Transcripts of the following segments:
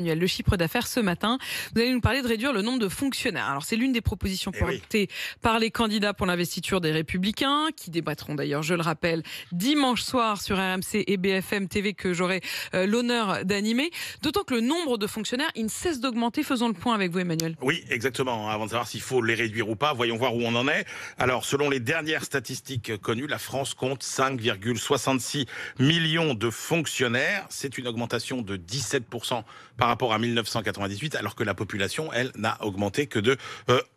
Le chiffre d'affaires ce matin, vous allez nous parler de réduire le nombre de fonctionnaires. Alors c'est l'une des propositions eh portées par les candidats pour l'investiture des Républicains, qui débattront d'ailleurs, je le rappelle, dimanche soir sur RMC et BFM TV que j'aurai euh, l'honneur d'animer. D'autant que le nombre de fonctionnaires, il ne cesse d'augmenter. Faisons le point avec vous, Emmanuel. Oui, exactement. Hein, avant de savoir s'il faut les réduire ou pas, voyons voir où on en est. Alors selon les dernières statistiques connues, la France compte 5,66 millions de fonctionnaires. C'est une augmentation de 17 par par rapport à 1998, alors que la population, elle, n'a augmenté que de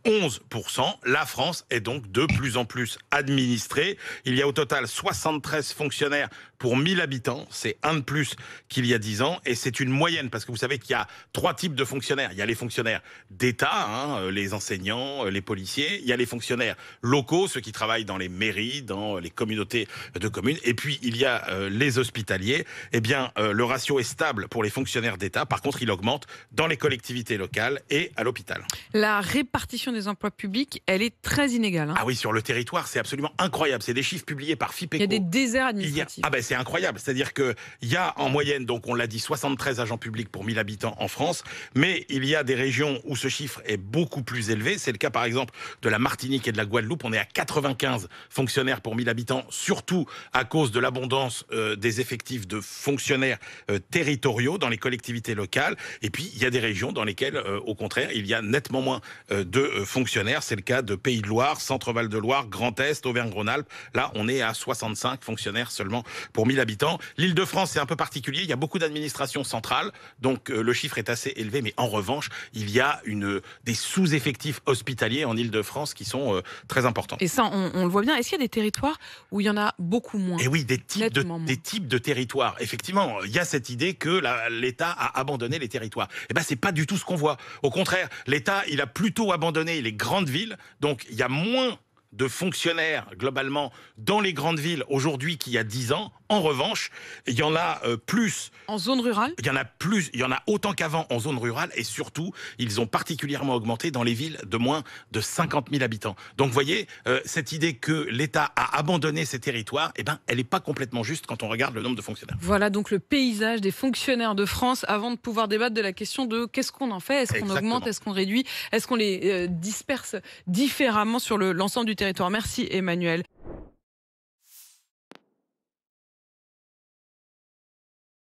11%. Euh, la France est donc de plus en plus administrée. Il y a au total 73 fonctionnaires pour 1000 habitants. C'est un de plus qu'il y a 10 ans. Et c'est une moyenne, parce que vous savez qu'il y a trois types de fonctionnaires. Il y a les fonctionnaires d'État, hein, euh, les enseignants, euh, les policiers. Il y a les fonctionnaires locaux, ceux qui travaillent dans les mairies, dans les communautés de communes. Et puis, il y a les hospitaliers. Eh bien, le ratio est stable pour les fonctionnaires d'État. Par contre, il augmente dans les collectivités locales et à l'hôpital. La répartition des emplois publics, elle est très inégale. Hein. Ah oui, sur le territoire, c'est absolument incroyable. C'est des chiffres publiés par FIPECO. Il y a des déserts administratifs. Ah ben c'est incroyable. C'est-à-dire qu'il y a en moyenne, donc on l'a dit, 73 agents publics pour 1000 habitants en France, mais il y a des régions où ce chiffre est beaucoup plus élevé. C'est le cas par exemple de la Martinique et de la Guadeloupe. On est à 95 fonctionnaires pour 1000 habitants, surtout à cause de l'abondance euh, des effectifs de fonctionnaires euh, territoriaux dans les collectivités locales. Et puis, il y a des régions dans lesquelles, euh, au contraire, il y a nettement moins euh, de euh, fonctionnaires. C'est le cas de Pays de Loire, Centre-Val de Loire, Grand Est, Auvergne-Rhône-Alpes. Là, on est à 65 fonctionnaires seulement pour 1000 habitants. L'île de France, c'est un peu particulier. Il y a beaucoup d'administrations centrales, donc le chiffre est assez élevé. Mais en revanche, il y a une, des sous-effectifs hospitaliers en île de France qui sont très importants. Et ça, on, le voit bien. Est-ce qu'il y a des territoires où il y en a beaucoup moins Et eh oui, des types, des types de territoires. Effectivement, il y a cette idée que l'État a abandonné les territoires. Eh ben, c'est pas du tout ce qu'on voit. Au contraire, l'État, il a plutôt abandonné les grandes villes, donc il y a moins de fonctionnaires globalement dans les grandes villes aujourd'hui qu'il y a 10 ans. En revanche, il y en a euh, plus en zone rurale. Il y en a plus, il y en a autant qu'avant en zone rurale et surtout, ils ont particulièrement augmenté dans les villes de moins de 50 000 habitants. Donc, vous voyez, euh, cette idée que l'État a abandonné ses territoires, eh ben, elle n'est pas complètement juste quand on regarde le nombre de fonctionnaires. Voilà donc le paysage des fonctionnaires de France avant de pouvoir débattre de la question de qu'est-ce qu'on en fait, est-ce qu'on augmente, est-ce qu'on réduit, est-ce qu'on les euh, disperse différemment sur l'ensemble le, du territoire. Merci Emmanuel.